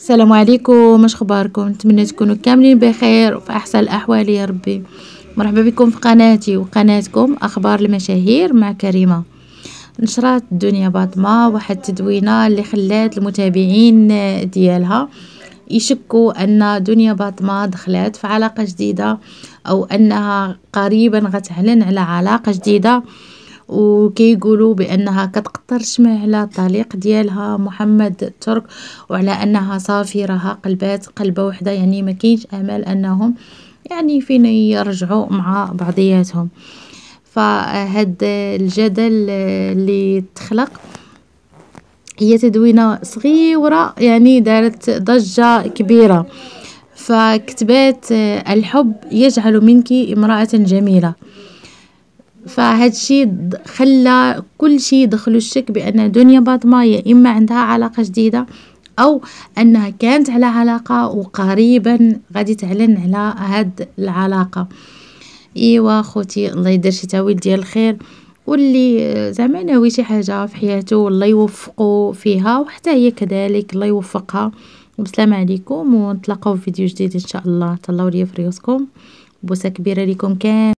السلام عليكم مش خباركم نتمنى تكونوا كاملين بخير وفي احسن الاحوال يا ربي مرحبا بكم في قناتي وقناتكم اخبار المشاهير مع كريمه نشرات الدنيا باطمه واحد التدوينه اللي خلات المتابعين ديالها يشكوا ان دنيا باطمه دخلت في علاقه جديده او انها قريبا غتعلن على علاقه جديده وكيقولوا بانها كتقطر شمع على الطليق ديالها محمد ترك وعلى انها صافي راها قلبات قلبه وحده يعني ما كاينش امل انهم يعني فين يرجعوا مع بعضياتهم فهاد الجدل اللي تخلق هي تدوينه صغيره يعني دارت ضجه كبيره فكتبات الحب يجعل منك امراه جميله فهادشي خلى كل شيء دخلوا الشك بان دنيا باطمه يا اما عندها علاقه جديده او انها كانت على علاقه وقريبا غادي تعلن على هاد العلاقه ايوا خوتي الله يدير شي تاويل ديال الخير واللي آه، زعما ناوي شي حاجه في حياته والله يوفقه فيها وحتى هي كذلك الله يوفقها والسلام عليكم ونتلاقاو في فيديو جديد ان شاء الله تهلاو ليا في ريوسكم بوسه كبيره ليكم كامل